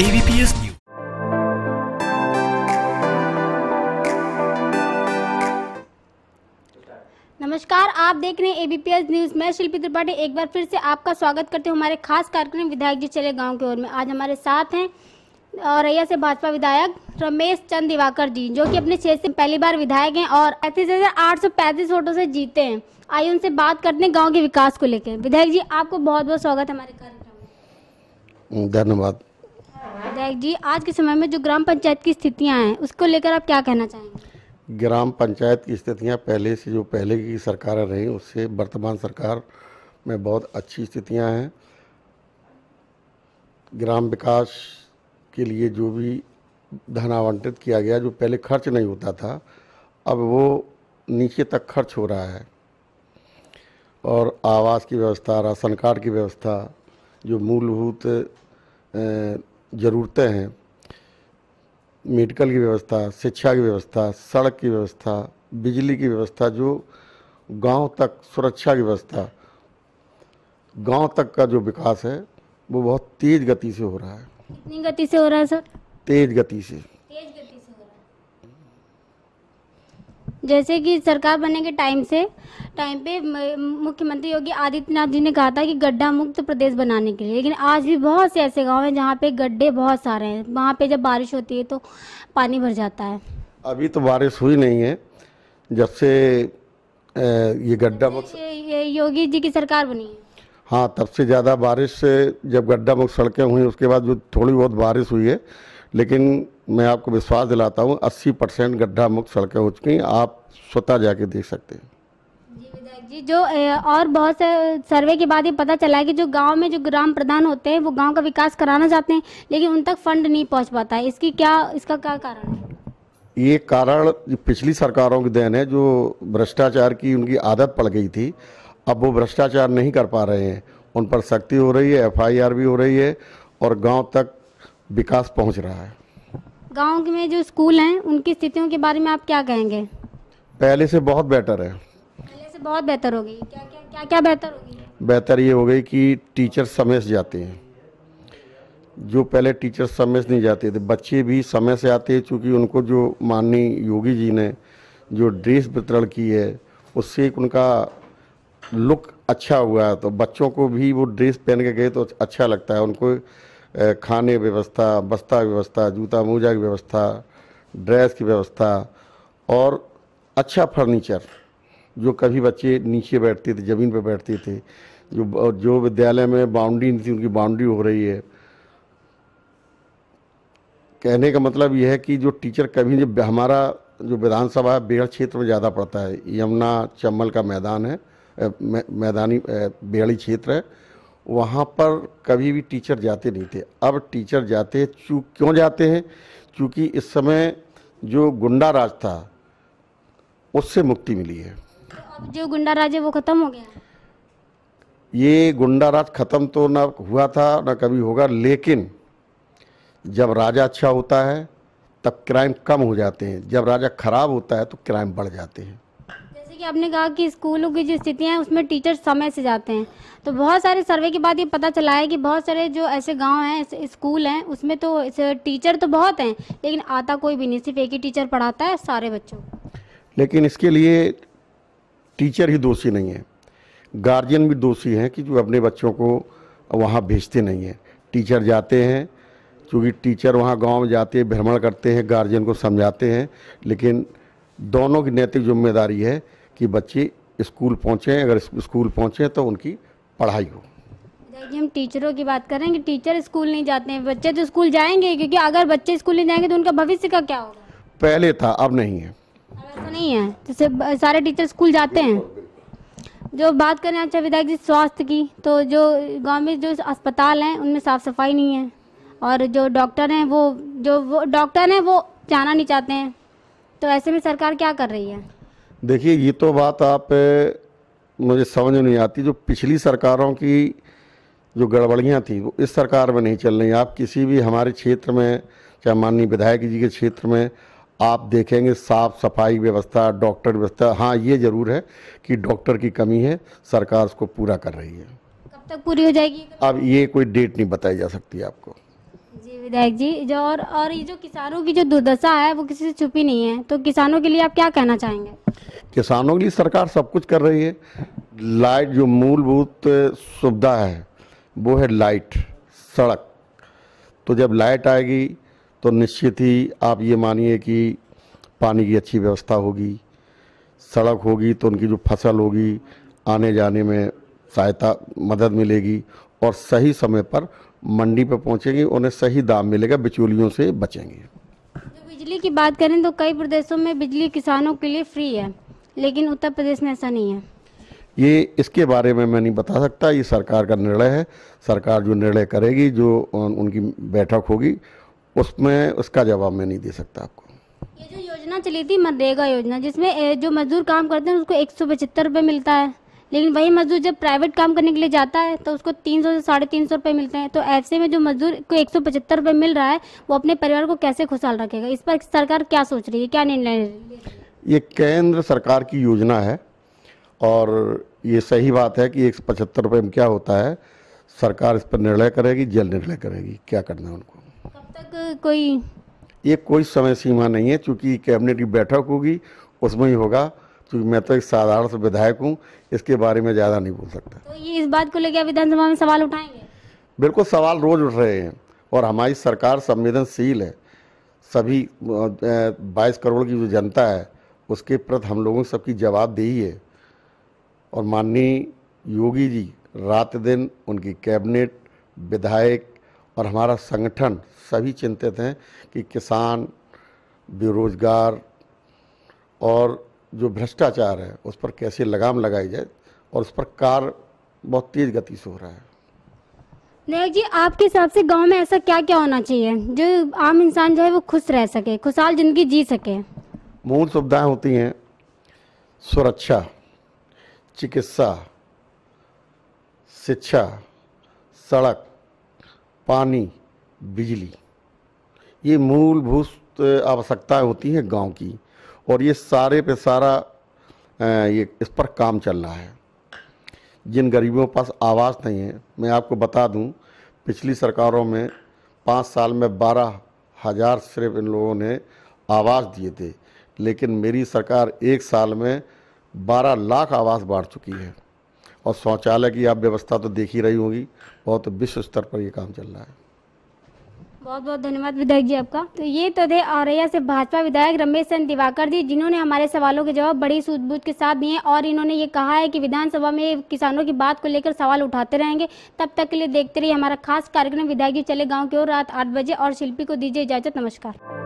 ABPS news नमस्कार आप देख रहे हैं एबीपीएस न्यूज मैं शिल्पी त्रिपाठी एक बार फिर से आपका स्वागत करते हूं हमारे खास कार्यक्रम विधायक जी चले गांव की ओर में आज हमारे साथ हैं और औरैया से भाजपा विधायक रमेश चंद दिवाकर जी जो कि अपने क्षेत्र से पहली बार विधायक हैं और पैंतीस हजार आठ सौ पैंतीस वोटों से जीते हैं आइए उनसे बात करते हैं गाँव के विकास को लेकर विधायक जी आपको बहुत बहुत स्वागत है हमारे कार्यक्रम धन्यवाद विधायक जी आज के समय में जो ग्राम पंचायत की स्थितियाँ हैं उसको लेकर आप क्या कहना चाहेंगे ग्राम पंचायत की स्थितियाँ पहले से जो पहले की सरकारें रहीं उससे वर्तमान सरकार में बहुत अच्छी स्थितियाँ हैं ग्राम विकास के लिए जो भी धन आवंटित किया गया जो पहले खर्च नहीं होता था अब वो नीचे तक खर्च हो रहा है और आवास की व्यवस्था राशन कार्ड की व्यवस्था जो मूलभूत ज़रूरतें हैं मेडिकल की व्यवस्था शिक्षा की व्यवस्था सड़क की व्यवस्था बिजली की व्यवस्था जो गांव तक सुरक्षा की व्यवस्था गांव तक का जो विकास है वो बहुत तेज़ गति से हो रहा है कितनी गति से हो रहा है सर तेज़ गति से जैसे कि सरकार बनने के टाइम से टाइम पे मुख्यमंत्री योगी आदित्यनाथ जी ने कहा था कि गड्ढा मुक्त प्रदेश बनाने के लिए लेकिन आज भी बहुत से ऐसे गांव हैं जहां पे गड्ढे बहुत सारे हैं वहां पे जब बारिश होती है तो पानी भर जाता है अभी तो बारिश हुई नहीं है जब से ये गड्ढा मुक्त योगी जी की सरकार बनी है हाँ तब से ज़्यादा बारिश से जब गड्ढा मुक्त सड़कें हुई उसके बाद जो थोड़ी बहुत बारिश हुई है लेकिन मैं आपको विश्वास दिलाता हूँ 80 परसेंट गड्ढा मुक्त सड़कें हो चुकी हैं आप स्वतः जाके देख सकते हैं जी जो और बहुत से सर्वे के बाद ही पता चला है कि जो गांव में जो ग्राम प्रधान होते हैं वो गांव का विकास कराना चाहते हैं लेकिन उन तक फंड नहीं पहुंच पाता है इसकी क्या इसका क्या कारण है ये कारण पिछली सरकारों की देन है जो भ्रष्टाचार की उनकी आदत पड़ गई थी अब वो भ्रष्टाचार नहीं कर पा रहे हैं उन पर सख्ती हो रही है एफ भी हो रही है और गाँव तक विकास पहुंच रहा है गांव में जो स्कूल हैं उनकी स्थितियों के बारे में आप क्या कहेंगे पहले से बहुत बेटर है पहले से बहुत बेहतर हो गई क्या क्या क्या क्या बेहतर हो गई बेहतर ये हो गई कि टीचर समय से जाते हैं जो पहले टीचर समय से नहीं जाते थे बच्चे भी समय से आते हैं चूँकि उनको जो माननीय योगी जी ने जो ड्रेस वितरण की है उससे एक उनका लुक अच्छा हुआ है तो बच्चों को भी वो ड्रेस पहन के गए तो अच्छा लगता है उनको खाने व्यवस्था बस्ता व्यवस्था जूता मोजा की व्यवस्था ड्रेस की व्यवस्था और अच्छा फर्नीचर जो कभी बच्चे नीचे बैठते थे ज़मीन पर बैठते थे जो जो विद्यालय में बाउंड्री नहीं थी उनकी बाउंड्री हो रही है कहने का मतलब यह है कि जो टीचर कभी जब हमारा जो विधानसभा है बेहड़ क्षेत्र में ज़्यादा पड़ता है यमुना चम्बल का मैदान है मैदानी बेहड़ी क्षेत्र है वहाँ पर कभी भी टीचर जाते नहीं थे अब टीचर जाते चूँ क्यों जाते हैं क्योंकि इस समय जो गुंडा राज था उससे मुक्ति मिली है अब जो गुंडा राज है वो ख़त्म हो गया ये गुंडा राज ख़त्म तो ना हुआ था ना कभी होगा लेकिन जब राजा अच्छा होता है तब क्राइम कम हो जाते हैं जब राजा ख़राब होता है तो क्राइम बढ़ जाते हैं कि आपने कहा कि स्कूलों की जो स्थिति है उसमें टीचर समय से जाते हैं तो बहुत सारे सर्वे के बाद ये पता चला है कि बहुत सारे जो ऐसे गांव हैं स्कूल हैं उसमें तो टीचर तो बहुत हैं लेकिन आता कोई भी नहीं सिर्फ एक ही टीचर पढ़ाता है सारे बच्चों लेकिन इसके लिए टीचर ही दोषी नहीं है गार्जियन भी दोषी हैं कि जो अपने बच्चों को वहाँ भेजते नहीं हैं टीचर जाते हैं क्योंकि टीचर वहाँ गांव में जाते हैं भ्रमण करते हैं गार्जियन को समझाते हैं लेकिन दोनों की नैतिक जिम्मेदारी है कि बच्चे स्कूल पहुँचें अगर स्कूल पहुँचें तो उनकी पढ़ाई हो जी हम टीचरों की बात करें कि टीचर स्कूल नहीं जाते हैं बच्चे तो स्कूल जाएंगे क्योंकि अगर बच्चे स्कूल नहीं जाएंगे तो उनका भविष्य का क्या होगा पहले था अब नहीं है ऐसा नहीं है जैसे सारे टीचर स्कूल जाते हैं जो बात करें अच्छा विधायक जी स्वास्थ्य की तो जो गांव में जो अस्पताल हैं उनमें साफ़ सफाई नहीं है और जो डॉक्टर हैं वो जो वो डॉक्टर हैं वो जाना नहीं चाहते हैं तो ऐसे में सरकार क्या कर रही है देखिए ये तो बात आप मुझे समझ नहीं आती जो पिछली सरकारों की जो गड़बड़ियाँ थी वो इस सरकार में नहीं चल रही आप किसी भी हमारे क्षेत्र में चाहे माननीय विधायक जी के क्षेत्र में आप देखेंगे साफ़ सफाई व्यवस्था डॉक्टर व्यवस्था हाँ ये ज़रूर है कि डॉक्टर की कमी है सरकार उसको पूरा कर रही है कब तक पूरी हो जाएगी अब ये कोई डेट नहीं बताई जा सकती आपको विधायक जी जो और और ये जो किसानों की जो दुर्दशा है वो किसी से छुपी नहीं है तो किसानों के लिए आप क्या कहना चाहेंगे किसानों के लिए सरकार सब कुछ कर रही है लाइट जो मूलभूत सुविधा है वो है लाइट सड़क तो जब लाइट आएगी तो निश्चित ही आप ये मानिए कि पानी की अच्छी व्यवस्था होगी सड़क होगी तो उनकी जो फसल होगी आने जाने में सहायता मदद मिलेगी और सही समय पर मंडी पर पहुंचेगी उन्हें सही दाम मिलेगा बिचौलियों से बचेंगे बिजली की बात करें तो कई प्रदेशों में बिजली किसानों के लिए फ्री है लेकिन उत्तर प्रदेश में ऐसा नहीं है ये इसके बारे में मैं नहीं बता सकता ये सरकार का निर्णय है सरकार जो निर्णय करेगी जो उनकी बैठक होगी उसमें उसका जवाब मैं नहीं दे सकता आपको ये जो योजना चली थी मनरेगा योजना जिसमें जो मजदूर काम करते हैं उसको एक सौ पचहत्तर रुपये मिलता है लेकिन वही मजदूर जब प्राइवेट काम करने के लिए जाता है तो उसको तीन सौ से साढ़े तीन सौ रुपए मिलते हैं तो ऐसे में जो मजदूर को एक सौ पचहत्तर मिल रहा है वो अपने परिवार को कैसे खुशहाल रखेगा इस पर सरकार क्या सोच रही है क्या निर्णय ले ये केंद्र सरकार की योजना है और ये सही बात है कि एक सौ पचहत्तर रुपये में क्या होता है सरकार इस पर निर्णय करेगी जल्द निर्णय करेगी क्या करना है उनको कब तक कोई ये कोई समय सीमा नहीं है क्योंकि कैबिनेट की बैठक होगी उसमें ही होगा क्योंकि मैं तो एक साधारण से विधायक हूँ इसके बारे में ज़्यादा नहीं बोल सकता तो ये इस बात को लेकर विधानसभा में सवाल उठाएंगे बिल्कुल सवाल रोज उठ रहे हैं और हमारी सरकार संवेदनशील है सभी बाईस करोड़ की जो जनता है उसके प्रति हम लोगों सबकी जवाबदेही है और माननीय योगी जी रात दिन उनकी कैबिनेट विधायक और हमारा संगठन सभी चिंतित हैं कि किसान बेरोजगार और जो भ्रष्टाचार है उस पर कैसे लगाम लगाई जाए और उस पर कार बहुत तेज गति से हो रहा है नायक जी आपके हिसाब से गांव में ऐसा क्या क्या होना चाहिए जो आम इंसान जो है वो खुश रह सके खुशहाल जिंदगी जी सके मूल सुविधाएं होती हैं सुरक्षा चिकित्सा शिक्षा सड़क पानी बिजली ये मूलभूत आवश्यकताएं होती हैं गांव की और ये सारे पे सारा ये इस पर काम चल रहा है जिन गरीबों के पास आवाज़ नहीं है मैं आपको बता दूं पिछली सरकारों में पाँच साल में बारह हज़ार सिर्फ इन लोगों ने आवाज़ दिए थे लेकिन मेरी सरकार एक साल में बारह लाख आवाज़ बांट चुकी है और शौचालय की आप व्यवस्था तो देख ही रही होगी बहुत विश्व स्तर पर ये काम चल रहा है बहुत बहुत धन्यवाद विधायक जी आपका तो ये तो थे औरैया से भाजपा विधायक रमेश चंद दिवाकर जी जिन्होंने हमारे सवालों के जवाब बड़ी सूझबूझ के साथ दिए और इन्होंने ये कहा है कि विधानसभा में किसानों की बात को लेकर सवाल उठाते रहेंगे तब तक के लिए देखते रहिए हमारा खास कार्यक्रम विधायक जी चले गाँव की ओर रात आठ बजे और शिल्पी को दीजिए इजाजत नमस्कार